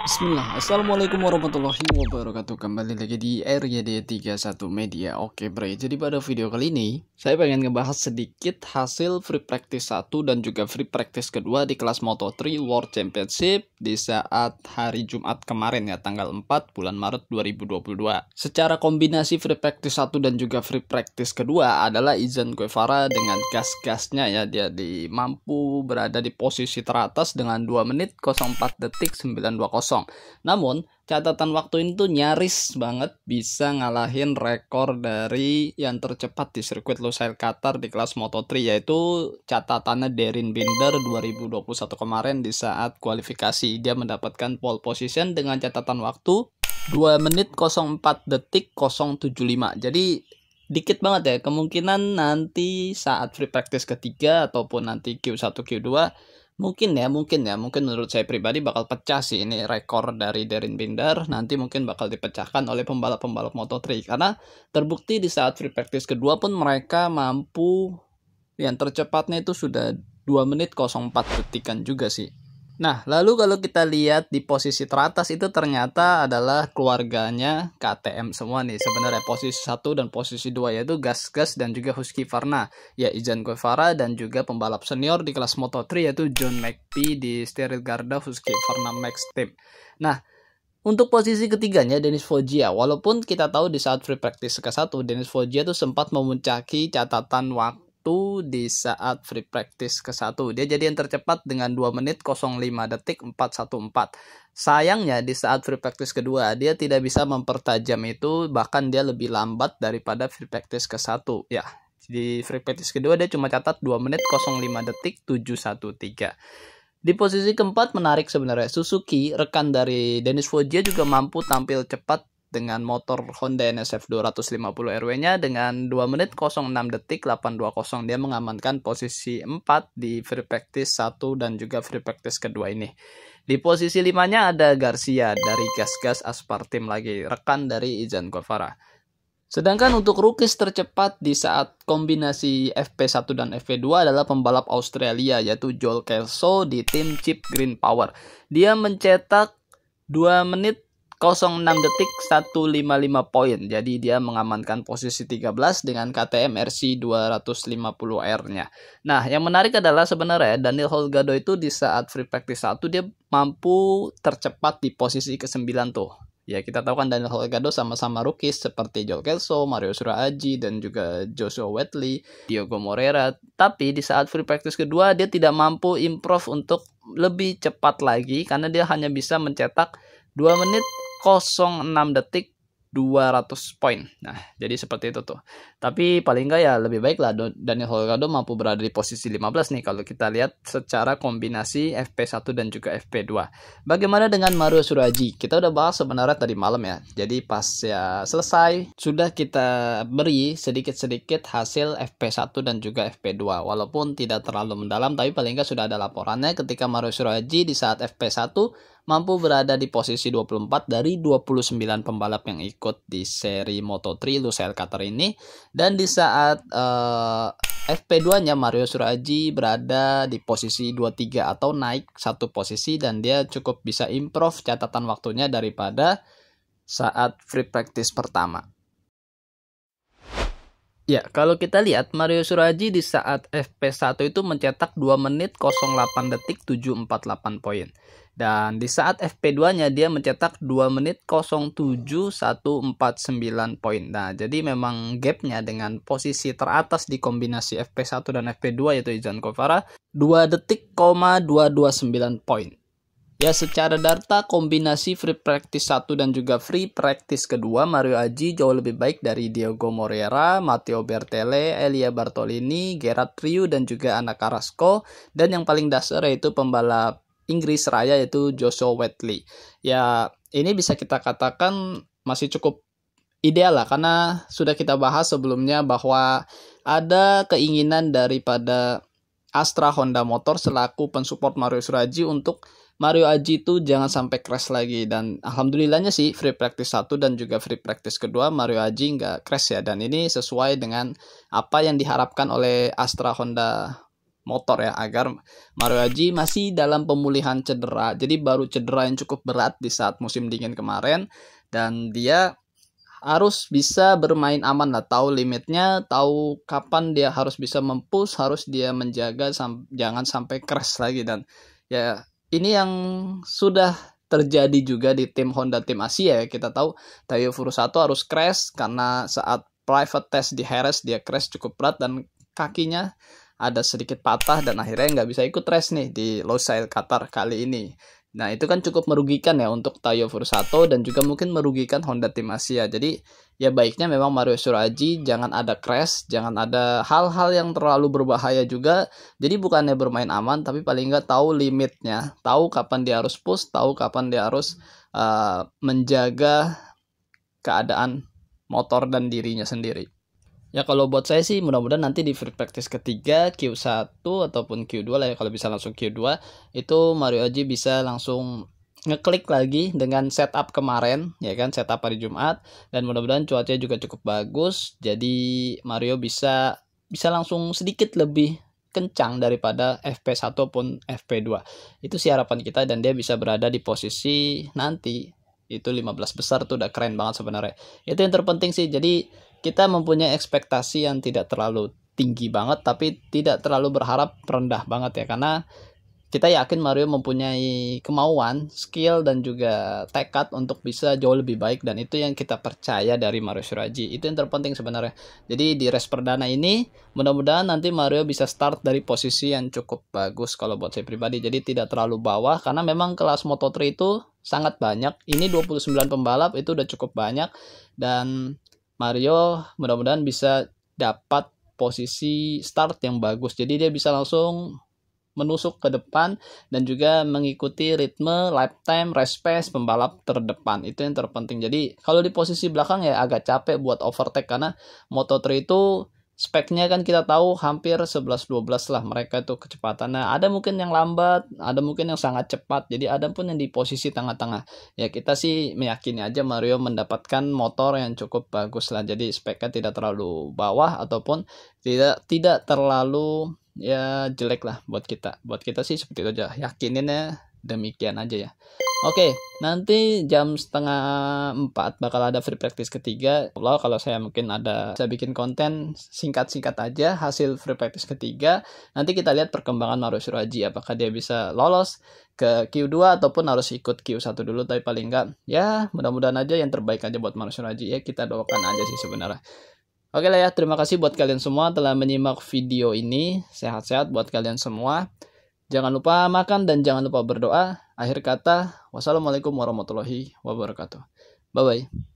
Bismillah Assalamualaikum warahmatullahi wabarakatuh Kembali lagi di RGD31 Media Oke Bro. jadi pada video kali ini Saya pengen ngebahas sedikit hasil free practice 1 dan juga free practice kedua Di kelas Moto3 World Championship Di saat hari Jumat kemarin ya Tanggal 4 bulan Maret 2022 Secara kombinasi free practice 1 dan juga free practice kedua Adalah Izan Guevara dengan gas-gasnya ya Dia di mampu berada di posisi teratas dengan 2 menit 04 detik 920 kosong. Namun, catatan waktu itu nyaris banget bisa ngalahin rekor dari yang tercepat di sirkuit Lusail Qatar di kelas Moto3 yaitu catatannya Derin Binder 2021 kemarin di saat kualifikasi dia mendapatkan pole position dengan catatan waktu 2 menit 04 detik 075. Jadi dikit banget ya kemungkinan nanti saat free practice ketiga ataupun nanti Q1 Q2 mungkin ya mungkin ya mungkin menurut saya pribadi bakal pecah sih ini rekor dari Derin Binder nanti mungkin bakal dipecahkan oleh pembalap-pembalap Moto3 karena terbukti di saat free practice kedua pun mereka mampu yang tercepatnya itu sudah 2 menit 04 detikan juga sih Nah, lalu kalau kita lihat di posisi teratas itu ternyata adalah keluarganya KTM semua nih. Sebenarnya posisi 1 dan posisi 2 yaitu Gas Gas dan juga Husky Varna. Ya, Ijan Guevara dan juga pembalap senior di kelas Moto3 yaitu John McPhee di Steril Garda Husky Varna Max Team. Nah, untuk posisi ketiganya Dennis Foggia, walaupun kita tahu di saat free practice ke satu Dennis Foggia itu sempat memuncaki catatan waktu di saat free practice ke-1. Dia jadi yang tercepat dengan 2 menit 05 detik 414. Sayangnya di saat free practice kedua dia tidak bisa mempertajam itu bahkan dia lebih lambat daripada free practice ke-1. Ya, di free practice kedua dia cuma catat 2 menit 05 detik 713. Di posisi keempat menarik sebenarnya. Suzuki, rekan dari Dennis Foggia juga mampu tampil cepat dengan motor Honda NSF 250 RW-nya dengan 2 menit 06 detik 820 dia mengamankan posisi 4 di free practice 1 dan juga free practice kedua ini. Di posisi 5-nya ada Garcia dari Gas Gas Aspartim lagi, rekan dari Ijan Guevara. Sedangkan untuk rookies tercepat di saat kombinasi FP1 dan FP2 adalah pembalap Australia yaitu Joel Kelso di tim Chip Green Power. Dia mencetak 2 menit 06 detik 155 poin. Jadi dia mengamankan posisi 13 dengan KTM RC 250R-nya. Nah, yang menarik adalah sebenarnya Daniel Holgado itu di saat free practice 1 dia mampu tercepat di posisi ke-9 tuh. Ya, kita tahu kan Daniel Holgado sama-sama rookies seperti Joel Kelso, Mario Suraaji, dan juga Joshua Wetley, Diogo Moreira. Tapi di saat free practice kedua, dia tidak mampu improve untuk lebih cepat lagi karena dia hanya bisa mencetak 2 menit 06 detik 200 poin. Nah, jadi seperti itu tuh. Tapi paling nggak ya lebih baik lah Daniel Holgado mampu berada di posisi 15 nih kalau kita lihat secara kombinasi FP1 dan juga FP2. Bagaimana dengan Mario Suraji? Kita udah bahas sebenarnya tadi malam ya. Jadi pas ya selesai, sudah kita beri sedikit-sedikit hasil FP1 dan juga FP2. Walaupun tidak terlalu mendalam, tapi paling nggak sudah ada laporannya ketika Mario Suraji di saat FP1 mampu berada di posisi 24 dari 29 pembalap yang ikut di seri Moto3 Lucel Qatar ini dan di saat uh, eh, FP2-nya Mario Suraji berada di posisi 23 atau naik satu posisi dan dia cukup bisa improve catatan waktunya daripada saat free practice pertama. Ya, kalau kita lihat Mario Suraji di saat FP1 itu mencetak 2 menit 08 detik 748 poin. Dan di saat FP2-nya dia mencetak 2 menit 07149 poin. Nah, jadi memang gapnya dengan posisi teratas di kombinasi FP1 dan FP2 yaitu Izan Kovara 2 detik 229 poin. Ya secara data kombinasi free practice 1 dan juga free practice kedua Mario Aji jauh lebih baik dari Diego Moreira, Matteo Bertele, Elia Bartolini, Gerard Rio dan juga Anak Carrasco dan yang paling dasar yaitu pembalap Inggris Raya yaitu Joshua Wetley. Ya ini bisa kita katakan masih cukup ideal lah karena sudah kita bahas sebelumnya bahwa ada keinginan daripada Astra Honda Motor selaku pensupport Mario Suraji untuk Mario Aji itu jangan sampai crash lagi dan alhamdulillahnya sih free practice satu dan juga free practice kedua Mario Aji nggak crash ya dan ini sesuai dengan apa yang diharapkan oleh Astra Honda motor ya agar Mario Aji masih dalam pemulihan cedera jadi baru cedera yang cukup berat di saat musim dingin kemarin dan dia harus bisa bermain aman lah tahu limitnya tahu kapan dia harus bisa mempush harus dia menjaga sam jangan sampai crash lagi dan ya ini yang sudah terjadi juga di tim Honda tim Asia ya. Kita tahu Tayo Furusato harus crash karena saat private test di Harris dia crash cukup berat dan kakinya ada sedikit patah dan akhirnya nggak bisa ikut race nih di Losail Qatar kali ini. Nah, itu kan cukup merugikan ya untuk Tayo Furusato dan juga mungkin merugikan Honda tim Asia. Jadi, ya baiknya memang Mario Suraji jangan ada crash, jangan ada hal-hal yang terlalu berbahaya juga. Jadi, bukannya bermain aman, tapi paling nggak tahu limitnya. Tahu kapan dia harus push, tahu kapan dia harus uh, menjaga keadaan motor dan dirinya sendiri. Ya kalau buat saya sih mudah-mudahan nanti di free practice ketiga Q1 ataupun Q2 lah ya kalau bisa langsung Q2 itu Mario Aji bisa langsung ngeklik lagi dengan setup kemarin ya kan setup hari Jumat dan mudah-mudahan cuacanya juga cukup bagus jadi Mario bisa bisa langsung sedikit lebih kencang daripada FP1 pun FP2 itu sih harapan kita dan dia bisa berada di posisi nanti itu 15 besar tuh udah keren banget sebenarnya itu yang terpenting sih jadi kita mempunyai ekspektasi yang tidak terlalu tinggi banget tapi tidak terlalu berharap rendah banget ya karena kita yakin Mario mempunyai kemauan, skill dan juga tekad untuk bisa jauh lebih baik dan itu yang kita percaya dari Mario Suraji. Itu yang terpenting sebenarnya. Jadi di race perdana ini mudah-mudahan nanti Mario bisa start dari posisi yang cukup bagus kalau buat saya pribadi. Jadi tidak terlalu bawah karena memang kelas Moto3 itu sangat banyak. Ini 29 pembalap itu udah cukup banyak dan Mario mudah-mudahan bisa dapat posisi start yang bagus. Jadi dia bisa langsung menusuk ke depan dan juga mengikuti ritme lap time, race pace pembalap terdepan. Itu yang terpenting. Jadi kalau di posisi belakang ya agak capek buat overtake karena Moto3 itu speknya kan kita tahu hampir 11-12 lah mereka itu kecepatan. Nah, ada mungkin yang lambat, ada mungkin yang sangat cepat. Jadi ada pun yang di posisi tengah-tengah. Ya kita sih meyakini aja Mario mendapatkan motor yang cukup bagus lah. Jadi speknya tidak terlalu bawah ataupun tidak tidak terlalu ya jelek lah buat kita. Buat kita sih seperti itu aja. Yakininnya demikian aja ya. Oke, nanti jam setengah empat bakal ada free practice ketiga. Allah kalau saya mungkin ada, saya bikin konten singkat-singkat aja hasil free practice ketiga. Nanti kita lihat perkembangan Maru Suraji, apakah dia bisa lolos ke Q2 ataupun harus ikut Q1 dulu. Tapi paling enggak, ya mudah-mudahan aja yang terbaik aja buat Maru Suraji. Ya kita doakan aja sih sebenarnya. Oke lah ya, terima kasih buat kalian semua telah menyimak video ini. Sehat-sehat buat kalian semua. Jangan lupa makan dan jangan lupa berdoa. Akhir kata, wassalamualaikum warahmatullahi wabarakatuh. Bye-bye.